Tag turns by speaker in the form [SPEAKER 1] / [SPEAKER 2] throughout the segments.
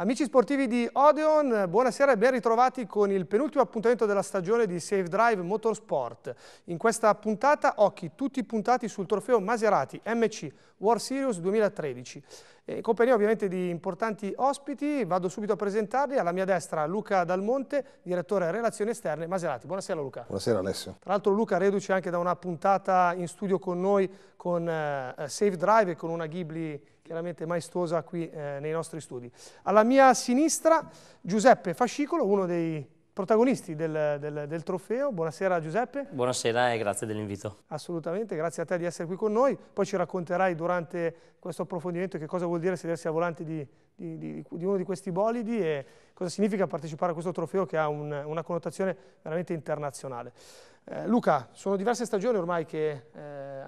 [SPEAKER 1] Amici sportivi di Odeon, buonasera e ben ritrovati con il penultimo appuntamento della stagione di Safe Drive Motorsport. In questa puntata occhi tutti puntati sul trofeo Maserati MC World Series 2013. Eh, compagnia ovviamente di importanti ospiti, vado subito a presentarli. Alla mia destra Luca Dalmonte, direttore Relazioni Esterne Maserati. Buonasera Luca.
[SPEAKER 2] Buonasera Alessio. Tra
[SPEAKER 1] l'altro Luca reduce anche da una puntata in studio con noi con eh, Save Drive e con una Ghibli chiaramente maestosa qui eh, nei nostri studi. Alla mia sinistra Giuseppe Fascicolo, uno dei protagonisti del, del, del, trofeo. Buonasera Giuseppe.
[SPEAKER 3] Buonasera e grazie dell'invito.
[SPEAKER 1] Assolutamente, grazie a te di essere qui con noi. Poi ci racconterai durante questo approfondimento che cosa vuol dire sedersi a volante di, di, di, di uno di questi bolidi e cosa significa partecipare a questo trofeo che ha un, una connotazione veramente internazionale. Eh, Luca, sono diverse stagioni ormai che eh,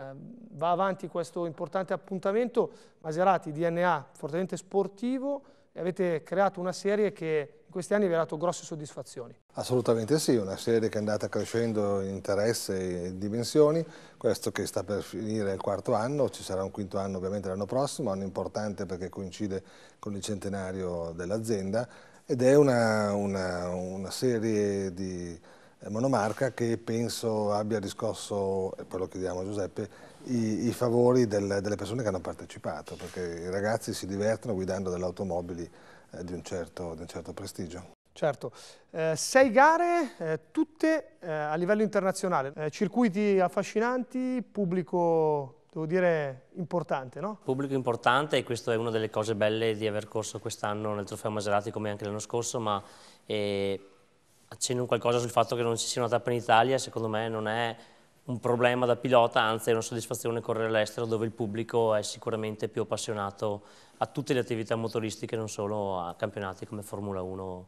[SPEAKER 1] va avanti questo importante appuntamento. Maserati, DNA, fortemente sportivo e avete creato una serie che in questi anni vi ha dato grosse soddisfazioni.
[SPEAKER 2] Assolutamente sì, una serie che è andata crescendo in interesse e dimensioni, questo che sta per finire il quarto anno, ci sarà un quinto anno ovviamente l'anno prossimo, anno importante perché coincide con il centenario dell'azienda ed è una, una, una serie di eh, monomarca che penso abbia riscosso, e poi lo chiediamo a Giuseppe, i, i favori del, delle persone che hanno partecipato, perché i ragazzi si divertono guidando delle automobili eh, di, un certo, di, un certo, prestigio.
[SPEAKER 1] Certo, eh, sei gare, eh, tutte eh, a livello internazionale, eh, circuiti affascinanti, pubblico devo dire importante, no?
[SPEAKER 3] Pubblico importante e questa è una delle cose belle di aver corso quest'anno nel trofeo Maserati come anche l'anno scorso, ma eh, accenno qualcosa sul fatto che non ci sia una tappa in Italia, secondo me non è un problema da pilota, anzi è una soddisfazione correre all'estero dove il pubblico è sicuramente più appassionato a tutte le attività motoristiche, non solo a campionati come Formula 1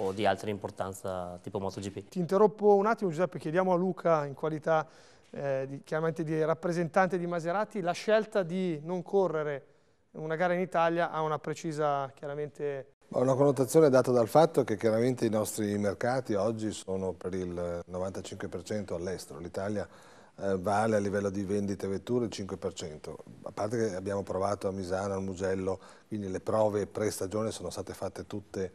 [SPEAKER 3] o di altra importanza tipo MotoGP. Ti
[SPEAKER 1] interrompo un attimo Giuseppe, chiediamo a Luca in qualità eh, di, chiaramente di rappresentante di Maserati la scelta di non correre una gara in Italia ha una precisa chiaramente
[SPEAKER 2] una connotazione data dal fatto che chiaramente i nostri mercati oggi sono per il 95% all'estero. L'Italia eh, vale a livello di vendite vetture il 5%. A parte che abbiamo provato a Misano, al Mugello, quindi le prove pre-stagione sono state fatte tutte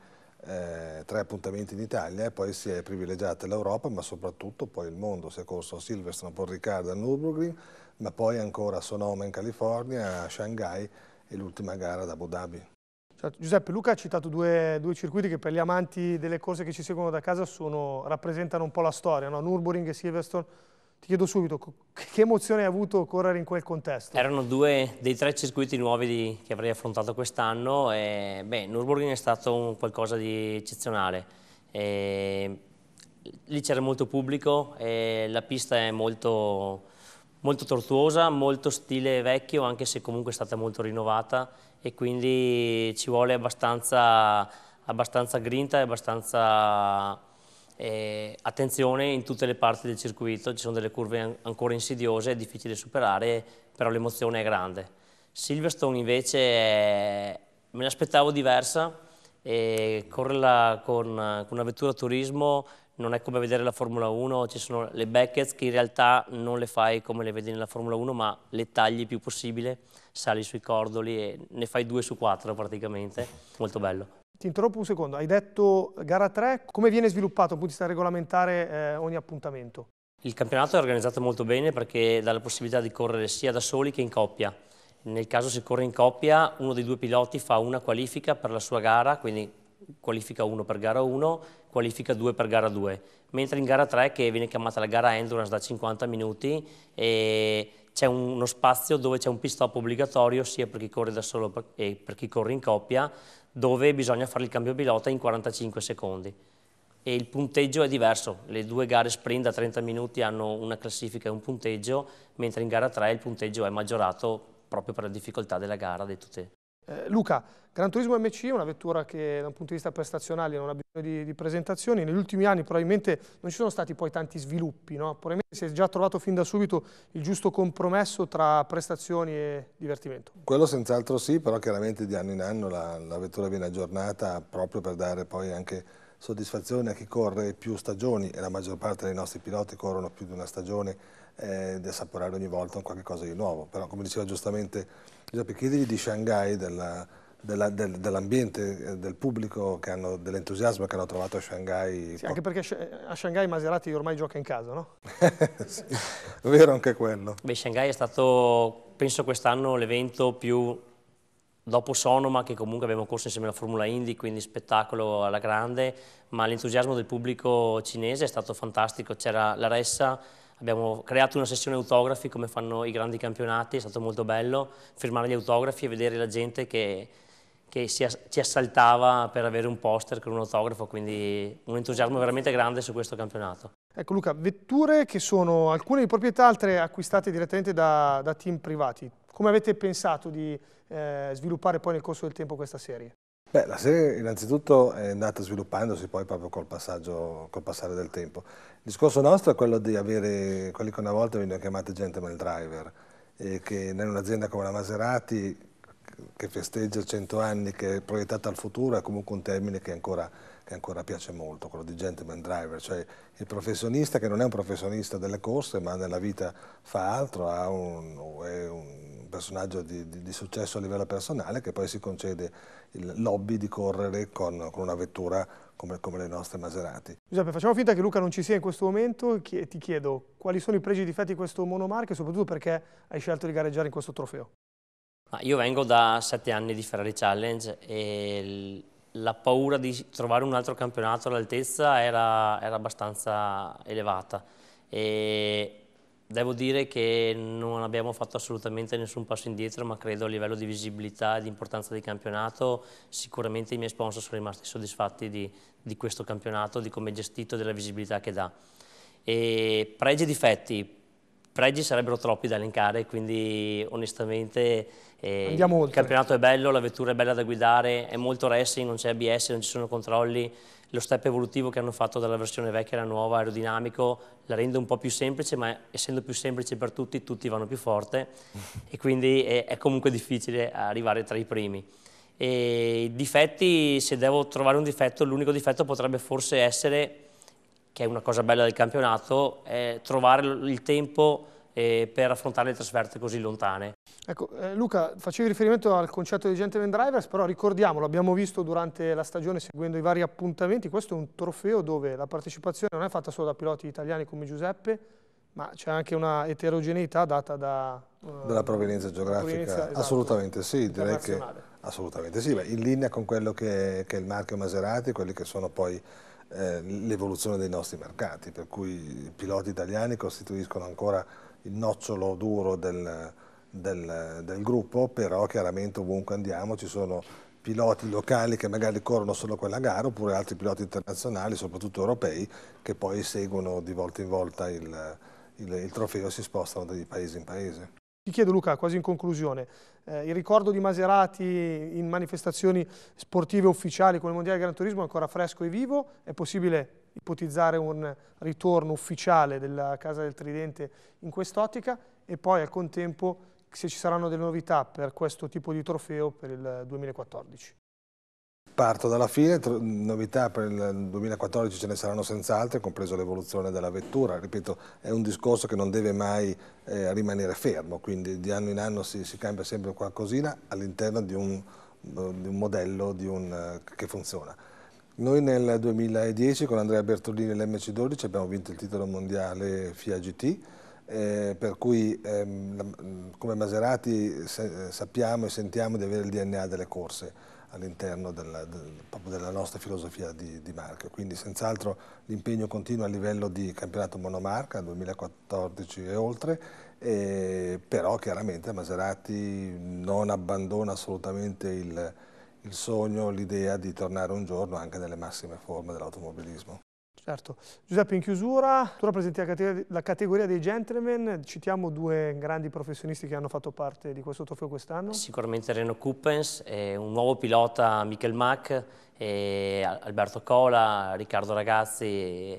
[SPEAKER 2] eh, tre appuntamenti in Italia e poi si è privilegiata l'Europa, ma soprattutto poi il mondo. Si è corso a Silverstone, a Paul Riccardo, a Nürburgring, ma poi ancora a Sonoma in California, a Shanghai e l'ultima gara ad Abu Dhabi. Giuseppe Luca
[SPEAKER 1] ha citato due, due, circuiti che per gli amanti delle corse che ci seguono da casa sono, rappresentano un po' la storia, no? Nürburgring e Silverstone. Ti chiedo subito, che emozione hai avuto correre in quel contesto?
[SPEAKER 3] Erano due dei tre circuiti nuovi di, che avrei affrontato quest'anno e beh, Nürburgring è stato un, qualcosa di eccezionale. E, lì c'era molto pubblico e la pista è molto, molto tortuosa, molto stile vecchio, anche se comunque è stata molto rinnovata e quindi ci vuole abbastanza, abbastanza grinta e abbastanza eh, attenzione in tutte le parti del circuito, ci sono delle curve an ancora insidiose, è difficile superare, però l'emozione è grande. Silverstone invece è... me l'aspettavo diversa, corre la, con, con una vettura turismo non è come vedere la Formula 1, ci sono le backheads che in realtà non le fai come le vedi nella Formula 1, ma le tagli il più possibile, sali sui cordoli e ne fai due su quattro praticamente, molto bello.
[SPEAKER 1] Ti interrompo un secondo, hai detto gara 3, come viene sviluppato dal punto di vista regolamentare eh, ogni appuntamento?
[SPEAKER 3] Il campionato è organizzato molto bene perché dà la possibilità di correre sia da soli che in coppia. Nel caso si corre in coppia, uno dei due piloti fa una qualifica per la sua gara, quindi qualifica 1 per gara 1, qualifica 2 per gara 2, mentre in gara 3 che viene chiamata la gara endurance da 50 minuti c'è uno spazio dove c'è un pit stop obbligatorio sia per chi corre da solo che per chi corre in coppia dove bisogna fare il cambio pilota in 45 secondi e il punteggio è diverso, le due gare sprint da 30 minuti hanno una classifica e un punteggio mentre in gara 3 il punteggio è maggiorato proprio per la difficoltà della gara, detto te.
[SPEAKER 1] Eh, Luca, Gran Turismo MC è una vettura che da un punto di vista prestazionale non ha bisogno di, di presentazioni, negli ultimi anni probabilmente non ci sono stati poi tanti sviluppi, no? probabilmente si è già trovato fin da subito il giusto compromesso tra prestazioni e divertimento.
[SPEAKER 2] Quello senz'altro sì, però chiaramente di anno in anno la, la vettura viene aggiornata proprio per dare poi anche soddisfazione a chi corre più stagioni e la maggior parte dei nostri piloti corrono più di una stagione eh, di assaporare ogni volta qualcosa di nuovo. Però come diceva giustamente Giuseppe, chiedigli di Shanghai, dell'ambiente, dell eh, del, del pubblico, dell'entusiasmo che hanno trovato a Shanghai. Sì, anche
[SPEAKER 1] perché a Shanghai Maserati ormai gioca in casa, no?
[SPEAKER 2] sì, vero anche quello.
[SPEAKER 3] Beh, Shanghai è stato, penso quest'anno, l'evento più dopo Sonoma che comunque abbiamo corso insieme alla Formula Indy, quindi spettacolo alla grande, ma l'entusiasmo del pubblico cinese è stato fantastico, c'era la ressa Abbiamo creato una sessione autografi come fanno i grandi campionati, è stato molto bello firmare gli autografi e vedere la gente che, che ass ci assaltava per avere un poster con un autografo, quindi un entusiasmo veramente grande su questo campionato.
[SPEAKER 1] Ecco Luca, vetture che sono alcune di proprietà, altre acquistate direttamente da, da team privati. Come avete pensato di eh, sviluppare poi nel corso del tempo questa serie?
[SPEAKER 2] Beh, la serie innanzitutto è andata sviluppandosi poi proprio col, col, passare del tempo. Il discorso nostro è quello di avere quelli che una volta venivano chiamati gentleman driver, e che in un'azienda come la Maserati, che festeggia 100 anni, che è proiettata al futuro, è comunque un termine che ancora che ancora piace molto, quello di gentleman driver, cioè il professionista che non è un professionista delle corse ma nella vita fa altro, un, è un personaggio di, di, di, successo a livello personale che poi si concede il lobby di correre con, con una vettura come, come, le nostre Maserati.
[SPEAKER 1] Giuseppe, facciamo finta che Luca non ci sia in questo momento e ti chiedo quali sono i pregi e i difetti di questo monomarca e soprattutto perché hai scelto di gareggiare in questo trofeo?
[SPEAKER 3] Io vengo da sette anni di Ferrari Challenge e la paura di trovare un altro campionato all'altezza era, era, abbastanza elevata e devo dire che non abbiamo fatto assolutamente nessun passo indietro ma credo a livello di visibilità e di importanza di campionato sicuramente i miei sponsor sono rimasti soddisfatti di, di questo campionato, di come è gestito e della visibilità che dà. E pregi e difetti, pregi sarebbero troppi da elencare, quindi onestamente eh, il campionato è bello, la vettura è bella da guidare, è molto racing, non c'è ABS, non ci sono controlli, lo step evolutivo che hanno fatto dalla versione vecchia alla nuova aerodinamico la rende un po' più semplice, ma essendo più semplice per tutti, tutti vanno più forte e quindi è, è comunque difficile arrivare tra i primi. E difetti, se devo trovare un difetto, l'unico difetto potrebbe forse essere che è una cosa bella del campionato, è trovare il tempo eh, per affrontare le trasferte così lontane.
[SPEAKER 1] Ecco, eh, Luca, facevi riferimento al concetto di Gentleman Drivers, però ricordiamolo, l'abbiamo visto durante la stagione seguendo i vari appuntamenti, questo è un trofeo dove la partecipazione non è fatta solo da piloti italiani come Giuseppe, ma c'è anche una eterogeneità data da...
[SPEAKER 2] Uh, Dalla provenienza geografica? Provenienza, esatto, assolutamente sì, direi che... Assolutamente sì, beh, in linea con quello che, che è il marchio Maserati, quelli che sono poi Ehm, l'evoluzione dei nostri mercati, per cui i piloti italiani costituiscono ancora il nocciolo duro del, del, del gruppo, però chiaramente ovunque andiamo ci sono piloti locali che magari corrono solo quella gara oppure altri piloti internazionali, soprattutto europei, che poi seguono di volta in volta il, il, il trofeo e si spostano di paese in paese.
[SPEAKER 1] Ti chiedo Luca, quasi in conclusione, eh, il ricordo di Maserati in manifestazioni sportive ufficiali come il Mondiale Gran Turismo è ancora fresco e vivo, è possibile ipotizzare un ritorno ufficiale della Casa del Tridente in quest'ottica e poi al contempo se ci saranno delle novità per questo tipo di trofeo per il 2014.
[SPEAKER 2] Parto dalla fine, novità per il 2014 ce ne saranno senz'altro, compreso l'evoluzione della vettura. Ripeto, è un discorso che non deve mai eh, rimanere fermo, quindi di anno in anno si, si cambia sempre qualcosina all'interno di, di, un modello di un, uh, che funziona. Noi nel 2010 con Andrea Bertolini e l'MC12 abbiamo vinto il titolo mondiale FIA GT, eh, per cui ehm, come Maserati se, eh, sappiamo e sentiamo di avere il DNA delle corse all'interno della, della, nostra filosofia di, di marchio. Quindi senz'altro l'impegno continua a livello di campionato monomarca 2014 e oltre, e, però chiaramente Maserati non abbandona assolutamente il, il sogno, l'idea di tornare un giorno anche nelle massime forme dell'automobilismo.
[SPEAKER 1] Certo. Giuseppe, in chiusura, tu rappresenti la categoria, la categoria, dei gentleman, citiamo due grandi professionisti che hanno fatto parte di questo trofeo quest'anno.
[SPEAKER 3] Sicuramente Reno Kuppens, un nuovo pilota Michael Mack, Alberto Cola, Riccardo Ragazzi.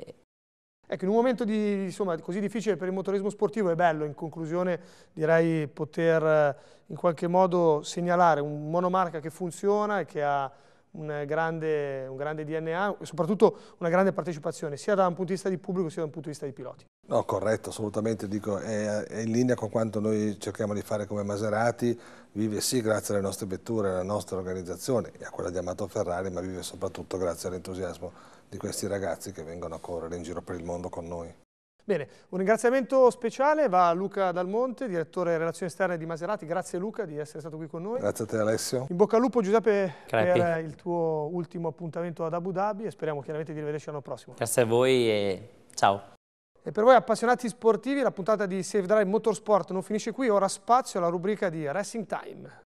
[SPEAKER 3] Ecco, in un
[SPEAKER 1] momento di, insomma, così difficile per il motorismo sportivo è bello, in conclusione direi poter eh, in qualche modo segnalare un monomarca che funziona e che ha un grande, un grande, DNA e soprattutto una grande partecipazione sia da un punto di vista di pubblico sia da un punto di vista di piloti.
[SPEAKER 2] No, corretto, assolutamente, dico, è, è in linea con quanto noi cerchiamo di fare come Maserati, vive sì grazie alle nostre vetture, alla nostra organizzazione e a quella di Amato Ferrari, ma vive soprattutto grazie all'entusiasmo di questi ragazzi che vengono a correre in giro per il mondo con noi.
[SPEAKER 1] Bene, un ringraziamento speciale va a Luca Dalmonte, direttore relazioni esterne di Maserati. Grazie Luca di essere stato qui con noi. Grazie
[SPEAKER 3] a te Alessio. In
[SPEAKER 1] bocca al lupo Giuseppe Crepi. per il tuo ultimo appuntamento ad Abu Dhabi e speriamo chiaramente di rivederci l'anno prossimo.
[SPEAKER 3] Grazie a voi e ciao.
[SPEAKER 1] E per voi appassionati sportivi la puntata di Save Drive Motorsport non finisce qui, ora spazio alla rubrica di Racing Time.